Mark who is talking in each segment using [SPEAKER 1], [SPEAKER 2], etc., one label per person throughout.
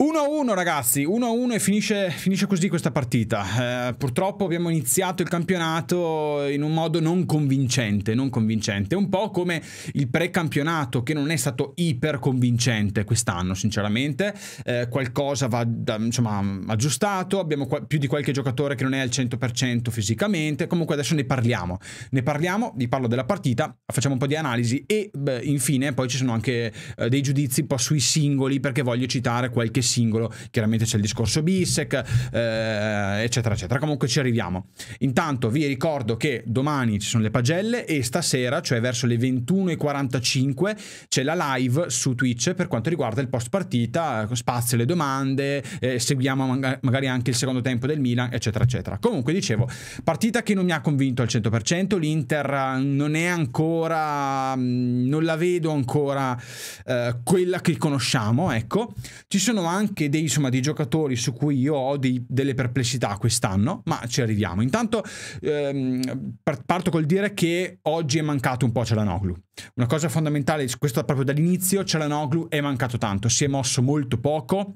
[SPEAKER 1] 1-1 ragazzi, 1-1 e finisce, finisce, così questa partita. Eh, purtroppo abbiamo iniziato il campionato in un modo non convincente, non convincente, un po' come il pre-campionato che non è stato iper convincente quest'anno sinceramente, eh, qualcosa va insomma, aggiustato, abbiamo più di qualche giocatore che non è al 100% fisicamente, comunque adesso ne parliamo, ne parliamo, vi parlo della partita, facciamo un po' di analisi e beh, infine poi ci sono anche eh, dei giudizi un po' sui singoli perché voglio citare qualche singolo. Chiaramente c'è il discorso Bisec, eh, eccetera, eccetera. Comunque ci arriviamo. Intanto vi ricordo che domani ci sono le pagelle e stasera, cioè verso le 21.45, c'è la live su Twitch per quanto riguarda il post partita, spazio alle domande, eh, seguiamo magari anche il secondo tempo del Milan, eccetera, eccetera. Comunque dicevo, partita che non mi ha convinto al 100%, l'Inter eh, non è ancora, mm, non la vedo ancora eh, quella che conosciamo, ecco. Ci sono anche anche dei, insomma, dei giocatori su cui io ho dei, delle perplessità quest'anno, ma ci arriviamo. Intanto ehm, parto col dire che oggi è mancato un po' Cialanoglu. Una cosa fondamentale, questo proprio dall'inizio, Cialanoglu è mancato tanto, si è mosso molto poco,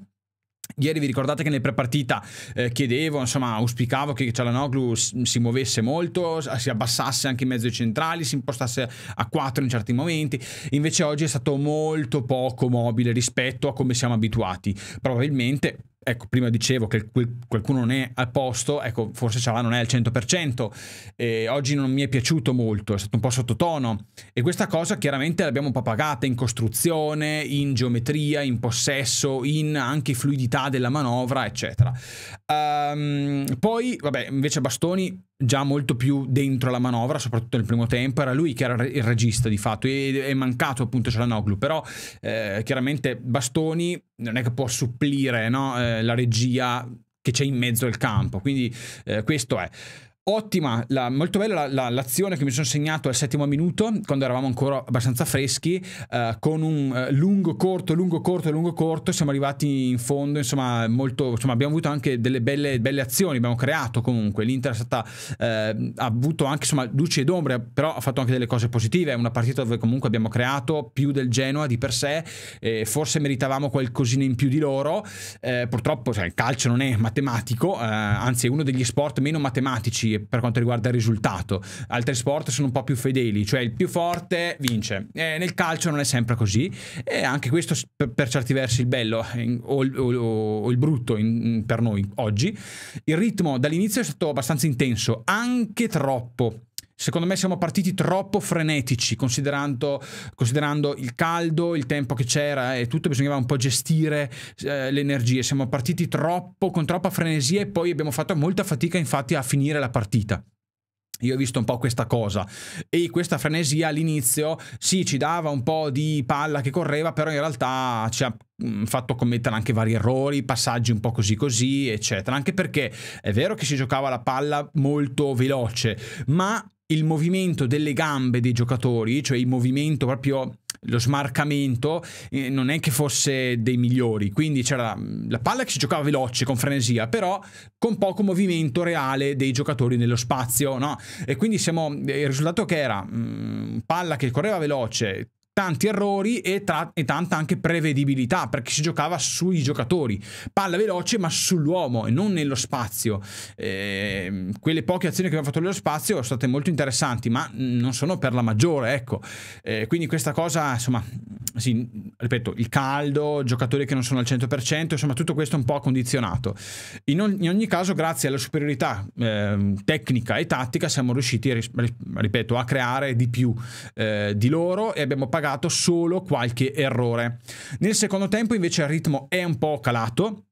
[SPEAKER 1] Ieri vi ricordate che nel prepartita eh, chiedevo, insomma, auspicavo che Cialanoglu si muovesse molto, si abbassasse anche in mezzo ai centrali, si impostasse a 4 in certi momenti. Invece oggi è stato molto poco mobile rispetto a come siamo abituati. Probabilmente ecco, prima dicevo che qualcuno non è a posto, ecco, forse Cialan non è al 100%, e oggi non mi è piaciuto molto, è stato un po' sottotono e questa cosa chiaramente l'abbiamo un po' pagata in costruzione, in geometria, in possesso, in anche fluidità della manovra, eccetera. Um, poi, vabbè, invece Bastoni già molto più dentro la manovra, soprattutto nel primo tempo, era lui che era il regista di fatto e è mancato appunto Cialanoglu, però eh, chiaramente Bastoni non è che può supplire no? eh, la regia che c'è in mezzo al campo, quindi eh, questo è. Ottima, la, molto bella la, la, l'azione che mi sono segnato al settimo minuto, quando eravamo ancora abbastanza freschi, eh, con un eh, lungo corto, lungo corto, lungo corto, siamo arrivati in fondo, insomma, molto, insomma abbiamo avuto anche delle belle, belle, azioni, abbiamo creato comunque, l'Inter è stata, eh, ha avuto anche, insomma, luci ed ombre, però ha fatto anche delle cose positive, è una partita dove comunque abbiamo creato più del Genoa di per sé, forse meritavamo qualcosina in più di loro, eh, purtroppo cioè, il calcio non è matematico, eh, anzi è uno degli sport meno matematici per quanto riguarda il risultato. Altri sport sono un po' più fedeli, cioè il più forte vince. E eh, nel calcio non è sempre così e anche questo per certi versi il bello o, il, o il brutto in, per noi oggi. Il ritmo dall'inizio è stato abbastanza intenso, anche troppo Secondo me siamo partiti troppo frenetici, considerando, considerando, il caldo, il tempo che c'era e tutto, bisognava un po' gestire eh, le energie. Siamo partiti troppo, con troppa frenesia e poi abbiamo fatto molta fatica infatti a finire la partita. Io ho visto un po' questa cosa e questa frenesia all'inizio sì ci dava un po' di palla che correva, però in realtà ci ha mm, fatto commettere anche vari errori, passaggi un po' così così, eccetera. Anche perché è vero che si giocava la palla molto veloce, ma il movimento delle gambe dei giocatori, cioè il movimento proprio lo smarcamento eh, non è che fosse dei migliori, quindi c'era mm, la palla che si giocava veloce con frenesia, però con poco movimento reale dei giocatori nello spazio, no? E quindi siamo eh, il risultato che era mh, mm, palla che correva veloce, tanti errori e, e, tanta anche prevedibilità perché si giocava sui giocatori palla veloce ma sull'uomo e non nello spazio eh, quelle poche azioni che abbiamo fatto nello spazio sono state molto interessanti ma non sono per la maggiore ecco eh, quindi questa cosa insomma sì, ripeto il caldo giocatori che non sono al 100% insomma tutto questo un po' condizionato in, ogni, in ogni caso grazie alla superiorità eh, tecnica e tattica siamo riusciti ripeto a creare di più eh, di loro e abbiamo pagato pagato solo qualche errore. Nel secondo tempo invece il ritmo è un po' calato,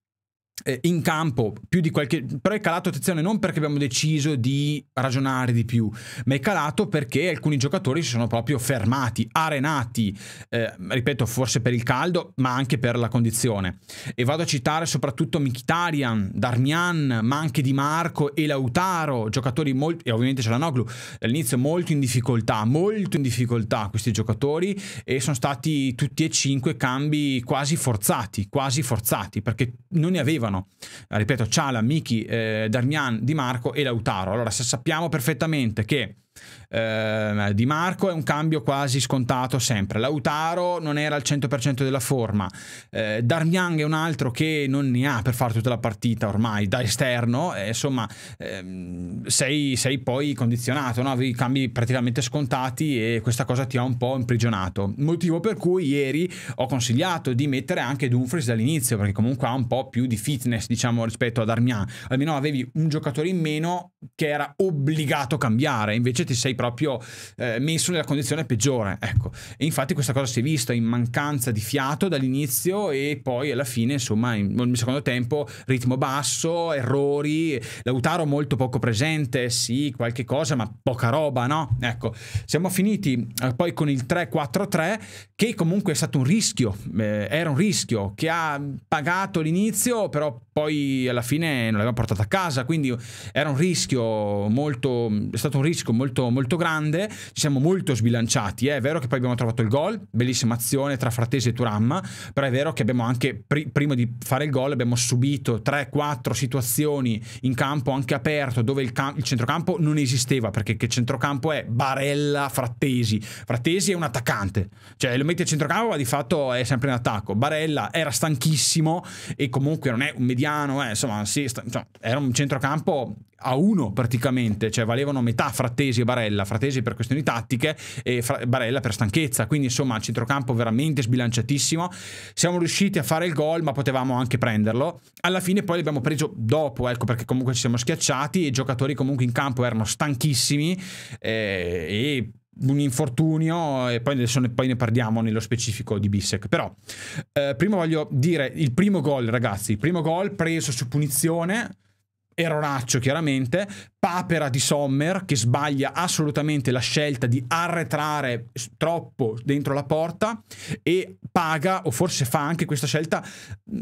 [SPEAKER 1] eh, in campo più di qualche però è calato attenzione non perché abbiamo deciso di ragionare di più ma è calato perché alcuni giocatori si sono proprio fermati arenati eh, ripeto forse per il caldo ma anche per la condizione e vado a citare soprattutto Mkhitaryan Darmian ma anche Di Marco e Lautaro giocatori molto e ovviamente Cialanoglu all'inizio molto in difficoltà molto in difficoltà questi giocatori e sono stati tutti e cinque cambi quasi forzati quasi forzati perché non ne avevano giocavano, ripeto, Ciala, Miki, eh, Darmian, Di Marco e Lautaro. Allora, se sappiamo perfettamente che eh, di Marco è un cambio quasi scontato sempre. Lautaro non era al 100% della forma. Eh, Darmian è un altro che non ne ha per fare tutta la partita ormai da esterno. Eh, insomma, ehm, sei, sei, poi condizionato, no? avevi cambi praticamente scontati e questa cosa ti ha un po' imprigionato. Motivo per cui ieri ho consigliato di mettere anche Dumfries dall'inizio perché comunque ha un po' più di fitness diciamo rispetto a Darmian. Almeno avevi un giocatore in meno che era obbligato a cambiare. Invece invece ti sei proprio eh, messo nella condizione peggiore. Ecco. E infatti questa cosa si è vista in mancanza di fiato dall'inizio e poi alla fine, insomma, in, nel secondo tempo ritmo basso, errori, Lautaro molto poco presente, sì, qualche cosa, ma poca roba, no? Ecco, siamo finiti eh, poi con il 3-4-3 che comunque è stato un rischio, eh, era un rischio che ha pagato l'inizio, però poi alla fine non l'abbiamo portato a casa, quindi era un rischio molto, è stato un rischio molto molto, molto grande, ci siamo molto sbilanciati, eh? è vero che poi abbiamo trovato il gol, bellissima azione tra Fratesi e Turam. però è vero che abbiamo anche, pri prima di fare il gol, abbiamo subito 3-4 situazioni in campo anche aperto dove il, il centrocampo non esisteva, perché che centrocampo è Barella Frattesi, Frattesi è un attaccante, cioè lo metti a centrocampo ma di fatto è sempre in attacco, Barella era stanchissimo e comunque non è un mediano, eh? insomma, sì, insomma, era un centrocampo a uno praticamente, cioè valevano metà Frattesi e Barella, Frattesi per questioni tattiche e Fra Barella per stanchezza, quindi insomma il centrocampo veramente sbilanciatissimo, siamo riusciti a fare il gol ma potevamo anche prenderlo, alla fine poi l'abbiamo preso dopo, ecco perché comunque ci siamo schiacciati i giocatori comunque in campo erano stanchissimi eh, e un infortunio e poi, ne, poi ne parliamo nello specifico di Bissek però eh, prima voglio dire il primo gol ragazzi il primo gol preso su punizione erroraccio chiaramente, papera di Sommer che sbaglia assolutamente la scelta di arretrare troppo dentro la porta e paga, o forse fa anche questa scelta,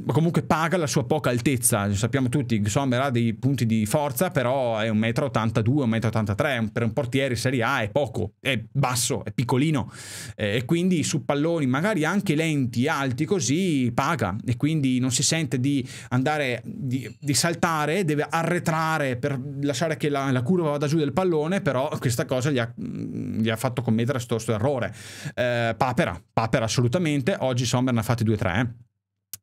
[SPEAKER 1] ma comunque paga la sua poca altezza. Sappiamo tutti che Sommer ha dei punti di forza, però è 1,82 m, 1,83 m, per un portiere Serie A è poco, è basso, è piccolino eh, e quindi su palloni magari anche lenti, alti così paga e quindi non si sente di andare, di, di saltare, deve arretrare arretrare per lasciare che la, la curva vada giù del pallone, però questa cosa gli ha, gli ha fatto commettere questo errore. Eh, papera, papera assolutamente, oggi Sommer ne ha fatti 2-3. Eh.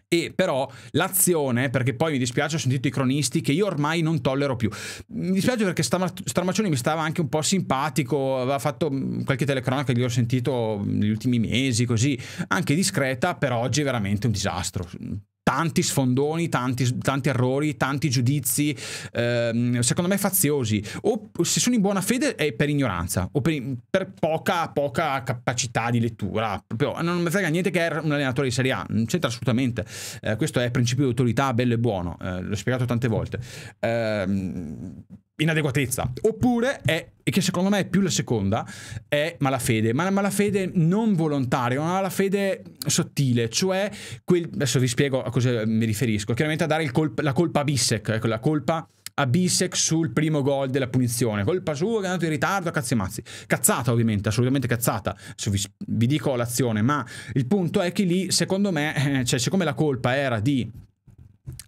[SPEAKER 1] E però l'azione, perché poi mi dispiace, ho sentito i cronisti che io ormai non tollero più. Mi dispiace perché Starmaccioni mi stava anche un po' simpatico, aveva fatto qualche telecronaca che gli ho sentito negli ultimi mesi, così, anche discreta, per oggi è veramente un disastro tanti sfondoni, tanti, tanti, errori, tanti giudizi, ehm, secondo me faziosi, o se sono in buona fede è per ignoranza, o per, per poca, poca, capacità di lettura, Proprio, non mi frega niente che è un allenatore di Serie A, non c'entra assolutamente, eh, questo è principio di autorità bello e buono, eh, l'ho spiegato tante volte. Eh, inadeguatezza. Oppure è, e che secondo me è più la seconda, è malafede, ma la malafede non volontaria, una malafede sottile, cioè quel, adesso vi spiego a cosa mi riferisco, chiaramente a dare colp, la colpa a Bissec, ecco la colpa a Bissec sul primo gol della punizione. Colpa sua che è andato in ritardo, cazzi mazzi. Cazzata ovviamente, assolutamente cazzata. Adesso vi, vi dico l'azione, ma il punto è che lì, secondo me, eh, cioè siccome la colpa era di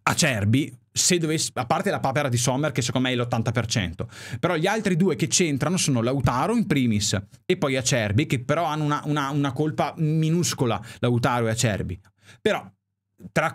[SPEAKER 1] Acerbi, se dovessi, a parte la papera di Sommer che secondo me è l'80%, però gli altri due che c'entrano sono Lautaro in primis e poi Acerbi che però hanno una, una, una colpa minuscola Lautaro e Acerbi. Però tra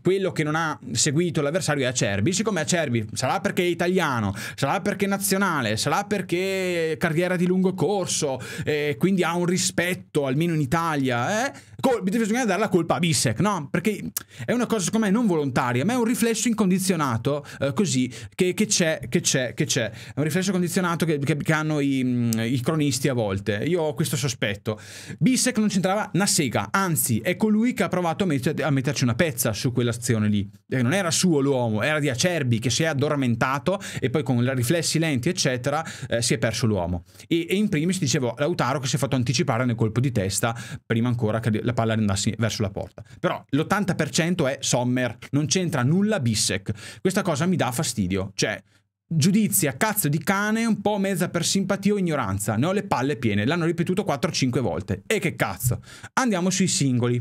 [SPEAKER 1] quello che non ha seguito l'avversario è Acerbi, siccome Acerbi sarà perché è italiano, sarà perché è nazionale, sarà perché è carriera di lungo corso, eh, quindi ha un rispetto almeno in Italia, eh, Col- bisogna dare la colpa a Bissek, no? Perché è una cosa, secondo me, non volontaria, ma è un riflesso incondizionato eh, così che, che, c'è, che c'è, che c'è. È un riflesso condizionato che, che, che hanno i, mm, i, cronisti a volte. Io ho questo sospetto. Bissek non c'entrava una sega, anzi, è colui che ha provato a, metter- a metterci una pezza su quell'azione lì. Eh, non era suo l'uomo, era di Acerbi che si è addormentato e poi con riflessi lenti, eccetera, eh, si è perso l'uomo. E, e in primis, dicevo, Lautaro che si è fatto anticipare nel colpo di testa prima ancora che la la palla andasse verso la porta. Però l'80% è Sommer, non c'entra nulla Bissek. Questa cosa mi dà fastidio, cioè giudizi a cazzo di cane, un po' mezza per simpatia o ignoranza, ne ho le palle piene, l'hanno ripetuto 4-5 volte. E che cazzo. Andiamo sui singoli.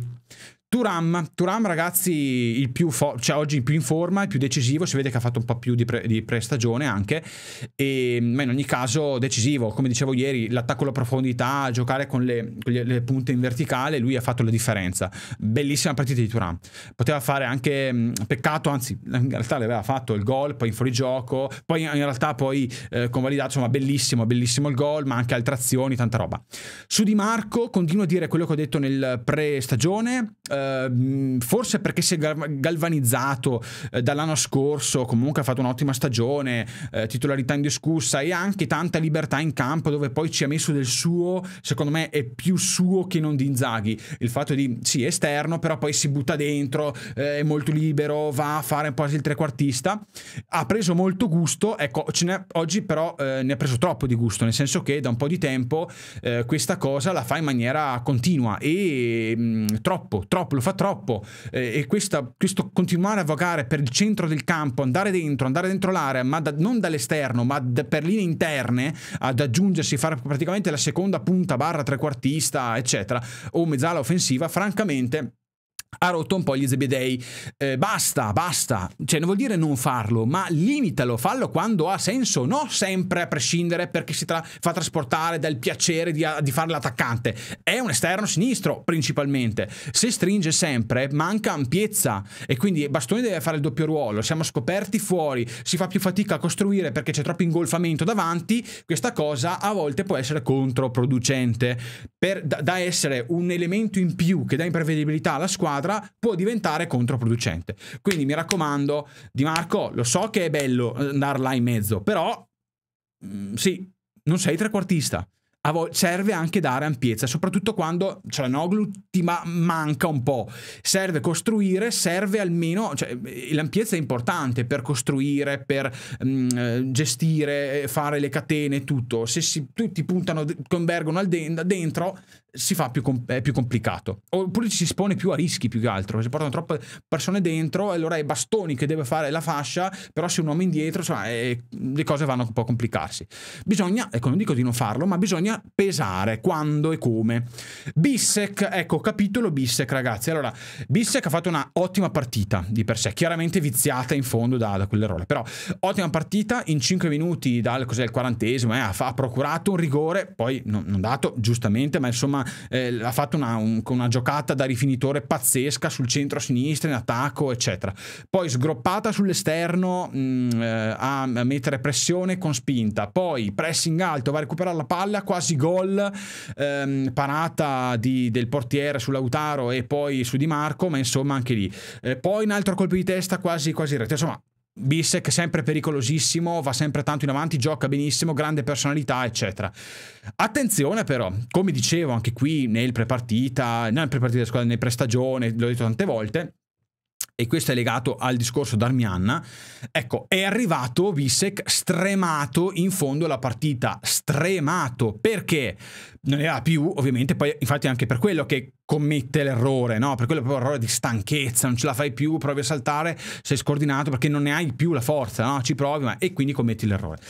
[SPEAKER 1] Turam, Turam ragazzi il più cioè oggi il più in forma, il più decisivo, si vede che ha fatto un po' più di, pre di prestagione anche, e, ma in ogni caso decisivo, come dicevo ieri, l'attacco alla profondità, giocare con, le, con le, punte in verticale, lui ha fatto la differenza, bellissima partita di Turam, poteva fare anche, peccato, anzi in realtà l'aveva fatto il gol, poi in fuorigioco, poi in realtà poi eh, convalidato, insomma bellissimo, bellissimo il gol, ma anche altre azioni, tanta roba. Su Di Marco continuo a dire quello che ho detto nel pre-stagione. Eh, Ehm, forse perché si è galvanizzato eh, dall'anno scorso, comunque ha fatto un'ottima stagione, eh, titolarità indiscussa e anche tanta libertà in campo dove poi ci ha messo del suo, secondo me è più suo che non di Inzaghi, il fatto di sì esterno però poi si butta dentro, eh, è molto libero, va a fare un il trequartista, ha preso molto gusto, ecco è, oggi però eh, ne ha preso troppo di gusto, nel senso che da un po' di tempo eh, questa cosa la fa in maniera continua e mh, mm, troppo, troppo troppo, lo fa troppo. Eh, e questa, questo continuare a vagare per il centro del campo, andare dentro, andare dentro l'area, ma da, non dall'esterno, ma da, per linee interne, ad aggiungersi, fare praticamente la seconda punta barra trequartista, eccetera, o mezzala offensiva, francamente ha rotto un po' gli zebedei. Eh, basta, basta. Cioè, non vuol dire non farlo, ma limitalo, fallo quando ha senso, non sempre a prescindere perché si tra fa trasportare dal piacere di, di fare l'attaccante. È un esterno sinistro, principalmente. Se stringe sempre, manca ampiezza e quindi Bastoni deve fare il doppio ruolo. Siamo scoperti fuori, si fa più fatica a costruire perché c'è troppo ingolfamento davanti. Questa cosa a volte può essere controproducente. Per, da, da essere un elemento in più che dà imprevedibilità alla squadra squadra può diventare controproducente. Quindi mi raccomando, Di Marco, lo so che è bello andare là in mezzo, però mh, mm, sì, non sei trequartista. A serve anche dare ampiezza, soprattutto quando Cialanoglu cioè, ti ma manca un po'. Serve costruire, serve almeno, cioè, eh, l'ampiezza è importante per costruire, per mh, mm, eh, gestire, eh, fare le catene, tutto. Se si, tutti puntano, convergono al de dentro, si fa più, com- più, complicato. Oppure ci si espone più a rischi più che altro. Si portano troppe persone dentro e allora è bastoni che deve fare la fascia, però se un uomo indietro, insomma, è, eh, le cose vanno un po' a complicarsi. Bisogna, ecco, non dico di non farlo, ma bisogna pesare quando e come. Bissec, ecco, capitolo Bissec, ragazzi. Allora, Bissec ha fatto una ottima partita di per sé, chiaramente viziata in fondo da, da quell'errore, però ottima partita, in 5 minuti dal cos'è, il quarantesimo, eh, ha, procurato un rigore, poi non, non dato giustamente, ma insomma eh, ha fatto una, un, una giocata da rifinitore pazzesca sul centro-sinistra, in attacco, eccetera. Poi sgroppata sull'esterno mh, mm, eh, a mettere pressione con spinta, poi pressing alto, va a recuperare la palla, quasi gol, ehm, parata di, del portiere su Lautaro e poi su Di Marco, ma insomma anche lì. Eh, poi un altro colpo di testa quasi, quasi rete. Insomma, Bissek sempre pericolosissimo, va sempre tanto in avanti, gioca benissimo, grande personalità, eccetera. Attenzione però, come dicevo anche qui nel prepartita, non nel prepartita, scusa, nel prestagione, l'ho detto tante volte, e questo è legato al discorso d'Armianna, ecco, è arrivato Visek stremato in fondo alla partita, stremato, perché non era più, ovviamente, poi infatti anche per quello che commette l'errore, no? Per quello proprio l'errore di stanchezza, non ce la fai più, provi a saltare, sei scordinato perché non ne hai più la forza, no? Ci provi, ma... e quindi commetti l'errore.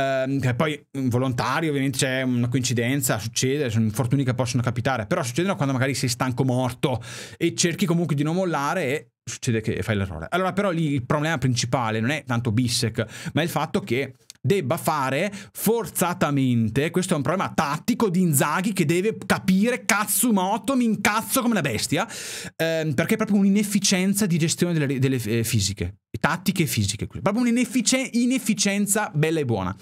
[SPEAKER 1] Ehm, poi involontario, ovviamente c'è una coincidenza, succede, sono infortuni che possono capitare, però succedono quando magari sei stanco morto e cerchi comunque di non mollare e succede che fai l'errore. Allora, però lì il problema principale non è tanto Bissec, ma è il fatto che debba fare forzatamente, questo è un problema tattico di Inzaghi che deve capire cazzo moto, mi incazzo come una bestia, ehm, perché è proprio un'inefficienza di gestione delle, delle eh, fisiche, tattiche e fisiche, proprio un'inefficienza bella e buona.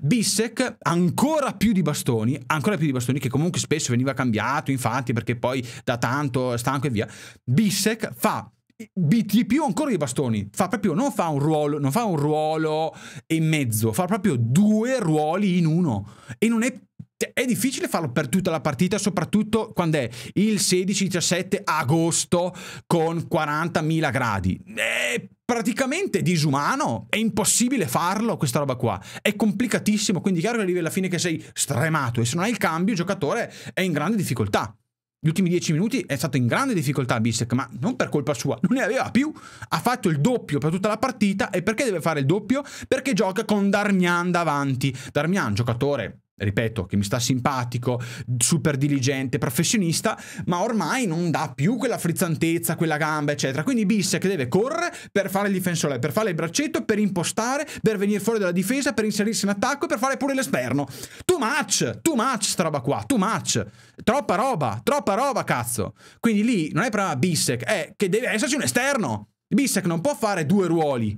[SPEAKER 1] Bissec ancora più di bastoni, ancora più di bastoni che comunque spesso veniva cambiato, infatti, perché poi da tanto stanco e via. Bissec fa di più ancora i bastoni. Fa proprio, non fa un ruolo, non fa un ruolo e mezzo, fa proprio due ruoli in uno. E non è cioè, è difficile farlo per tutta la partita, soprattutto quando è il 16-17 agosto con 40.000 gradi. È praticamente disumano, è impossibile farlo questa roba qua. È complicatissimo, quindi chiaro che arrivi alla fine che sei stremato e se non hai il cambio il giocatore è in grande difficoltà gli ultimi dieci minuti è stato in grande difficoltà Bissek, ma non per colpa sua, non ne aveva più. Ha fatto il doppio per tutta la partita e perché deve fare il doppio? Perché gioca con Darmian davanti. Darmian, giocatore ripeto, che mi sta simpatico, super diligente, professionista, ma ormai non dà più quella frizzantezza, quella gamba, eccetera. Quindi Bissec deve correre per fare il difensore, per fare il braccetto, per impostare, per venire fuori dalla difesa, per inserirsi in attacco e per fare pure l'esterno. Too much, too much sta roba qua, too much. Troppa roba, troppa roba, cazzo. Quindi lì non è problema Bissec, è che deve esserci un esterno. Bissec non può fare due ruoli.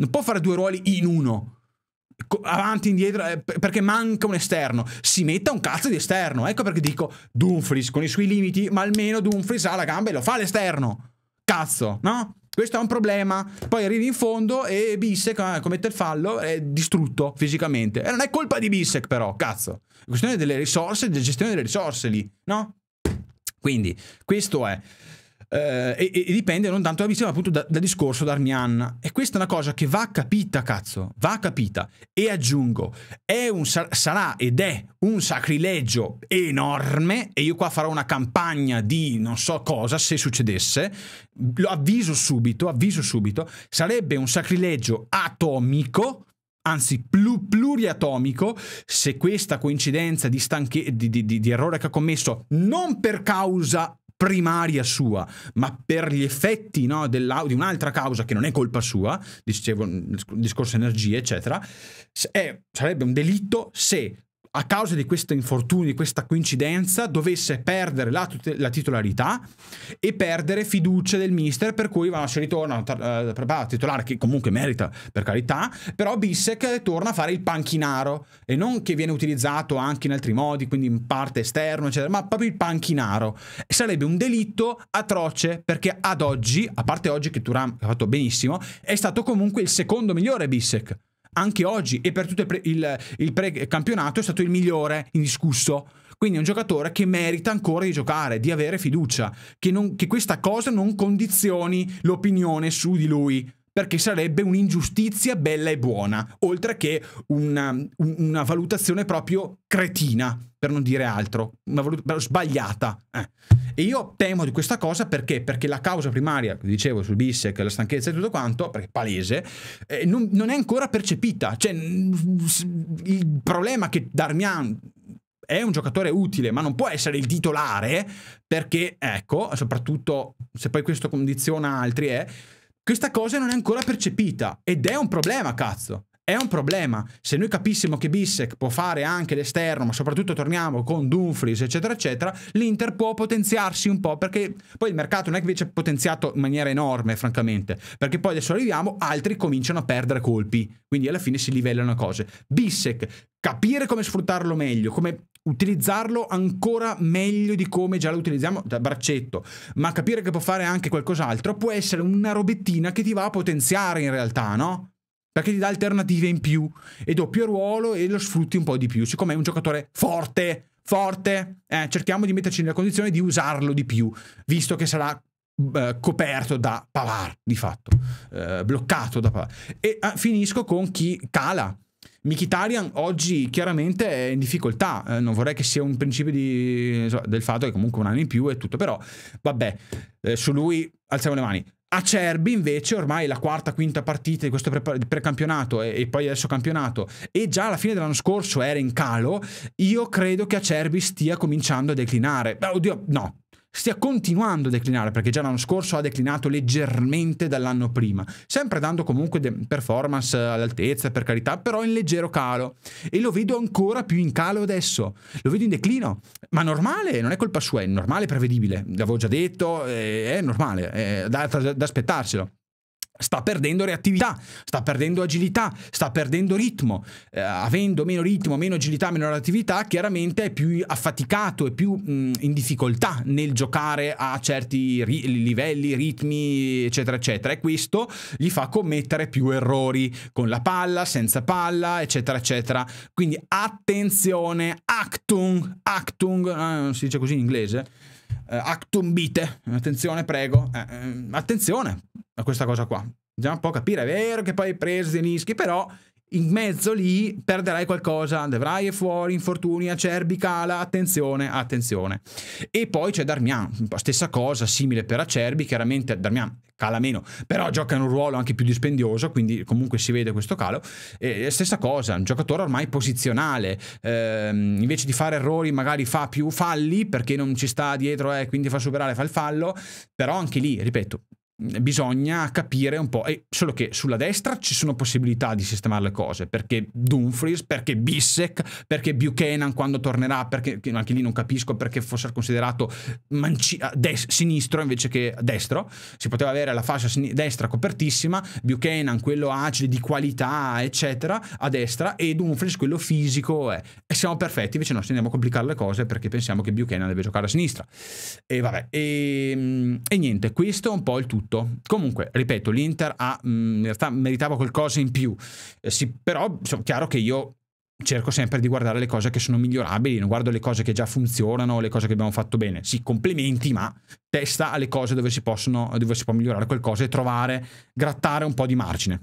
[SPEAKER 1] Non può fare due ruoli in uno avanti e indietro eh, perché manca un esterno. Si metta un cazzo di esterno. Ecco perché dico Dumfries con i suoi limiti, ma almeno Dumfries ha la gamba e lo fa l'esterno. Cazzo, no? Questo è un problema. Poi arrivi in fondo e Bissek eh, commette il fallo è distrutto fisicamente. E non è colpa di Bissek però, cazzo. È questione delle risorse, della gestione delle risorse lì, no? Quindi, questo è eh, e, e, dipende non tanto diciamo, da Bizzi ma appunto dal da discorso d'Armian e questa è una cosa che va capita cazzo va capita e aggiungo un, sarà ed è un sacrilegio enorme e io qua farò una campagna di non so cosa se succedesse lo avviso subito avviso subito sarebbe un sacrilegio atomico anzi plu pluriatomico, se questa coincidenza di, di, di, di, errore che ha commesso non per causa primaria sua, ma per gli effetti no, di un'altra causa che non è colpa sua, dicevo, mm, discorso energie, eccetera, è, sarebbe un delitto se a causa di questo infortunio, di questa coincidenza, dovesse perdere la, la titolarità e perdere fiducia del mister, per cui Van si ritorna a eh, titolare, che comunque merita per carità, però Bissek torna a fare il panchinaro, e non che viene utilizzato anche in altri modi, quindi in parte esterno, eccetera, ma proprio il panchinaro. Sarebbe un delitto atroce, perché ad oggi, a parte oggi che Turam ha fatto benissimo, è stato comunque il secondo migliore Bissek anche oggi e per tutto il, pre- il, il pre-campionato è stato il migliore indiscusso. Quindi è un giocatore che merita ancora di giocare, di avere fiducia, che, non, che questa cosa non condizioni l'opinione su di lui perché sarebbe un'ingiustizia bella e buona, oltre che una, una, valutazione proprio cretina, per non dire altro, una valutazione sbagliata. Eh. E io temo di questa cosa perché? Perché la causa primaria, dicevo, sul bissec, la stanchezza e tutto quanto, perché è palese, eh, non, non, è ancora percepita. Cioè, il problema che Darmian è un giocatore utile, ma non può essere il titolare, perché, ecco, soprattutto se poi questo condiziona altri, è... Eh, questa cosa non è ancora percepita ed è un problema, cazzo è un problema. Se noi capissimo che Bissek può fare anche l'esterno, ma soprattutto torniamo con Dumfries, eccetera, eccetera, l'Inter può potenziarsi un po', perché poi il mercato non è che invece è potenziato in maniera enorme, francamente, perché poi adesso arriviamo, altri cominciano a perdere colpi, quindi alla fine si livellano cose. Bissek, capire come sfruttarlo meglio, come utilizzarlo ancora meglio di come già lo utilizziamo da braccetto, ma capire che può fare anche qualcos'altro può essere una robettina che ti va a potenziare in realtà, no? perché ti dà alternative in più e doppio ruolo e lo sfrutti un po' di più. Siccome è un giocatore forte, forte, eh, cerchiamo di metterci nella condizione di usarlo di più, visto che sarà eh, coperto da Pavar, di fatto, eh, bloccato da Pavar. E ah, finisco con chi cala. Mikitarian oggi chiaramente è in difficoltà, eh, non vorrei che sia un principio di, eh, del fatto che comunque un anno in più e tutto, però vabbè, eh, su lui alziamo le mani. Acerbi invece ormai la quarta, quinta partita di questo precampionato e, e, poi adesso campionato e già alla fine dell'anno scorso era in calo, io credo che Acerbi stia cominciando a declinare. Beh, oddio, no, stia continuando a declinare, perché già l'anno scorso ha declinato leggermente dall'anno prima, sempre dando comunque performance all'altezza, per carità, però in leggero calo. E lo vedo ancora più in calo adesso, lo vedo in declino, ma normale, non è colpa sua, è normale, prevedibile, l'avevo già detto, eh, è normale, è da, da, da aspettarselo sta perdendo reattività, sta perdendo agilità, sta perdendo ritmo. Eh, avendo meno ritmo, meno agilità, meno reattività, chiaramente è più affaticato e più mh, in difficoltà nel giocare a certi ri livelli, ritmi, eccetera, eccetera. E questo gli fa commettere più errori con la palla, senza palla, eccetera, eccetera. Quindi attenzione, actung, actung, eh, si dice così in inglese eh, actum bite, attenzione prego, eh, ehm, attenzione a questa cosa qua. Bisogna un po' capire, è vero che poi hai preso Zielinski, però in mezzo lì perderai qualcosa, Devrai fuori, infortuni, Acerbi cala, attenzione, attenzione. E poi c'è Darmian, stessa cosa, simile per Acerbi, chiaramente Darmian cala meno, però gioca in un ruolo anche più dispendioso, quindi comunque si vede questo calo. E stessa cosa, un giocatore ormai posizionale, ehm, invece di fare errori magari fa più falli perché non ci sta dietro e eh, quindi fa superare, fa il fallo, però anche lì, ripeto, bisogna capire un po'. E solo che sulla destra ci sono possibilità di sistemare le cose, perché Dumfries, perché Bissek, perché Buchanan quando tornerà, perché anche lì non capisco perché fosse considerato sinistro invece che destro, si poteva avere la fascia destra copertissima, Buchanan quello agile di qualità, eccetera, a destra e Dumfries quello fisico eh. e siamo perfetti, invece no, ci andiamo a complicare le cose perché pensiamo che Buchanan deve giocare a sinistra. E vabbè, e, ehm, e niente, questo è un po' il tutto tanto. Comunque, ripeto, l'Inter ha, in realtà meritava qualcosa in più, eh, sì, però è chiaro che io cerco sempre di guardare le cose che sono migliorabili, non guardo le cose che già funzionano, le cose che abbiamo fatto bene. Sì, complimenti, ma testa alle cose dove si, possono, dove si può migliorare qualcosa e trovare, grattare un po' di margine.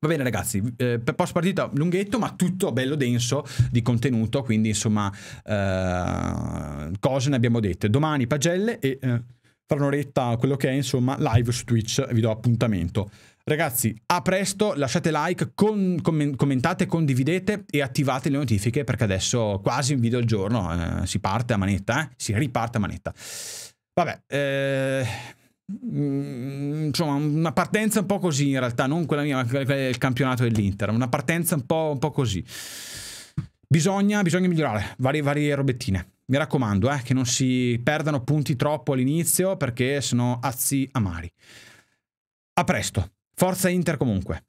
[SPEAKER 1] Va bene ragazzi, eh, post partita lunghetto ma tutto bello denso di contenuto, quindi insomma eh, cose ne abbiamo dette. Domani pagelle e... Eh, fra un'oretta quello che è, insomma, live su Twitch, vi do appuntamento. Ragazzi, a presto, lasciate like, con, commentate, condividete e attivate le notifiche perché adesso quasi un video al giorno eh, si parte a manetta, eh? si riparte a manetta. Vabbè, eh, mm, insomma, una partenza un po' così in realtà, non quella mia, ma quella del campionato dell'Inter, una partenza un po', un po così. Bisogna, bisogna migliorare, varie, varie robettine. Mi raccomando, eh, che non si perdano punti troppo all'inizio perché sono azzi amari. A presto. Forza Inter comunque.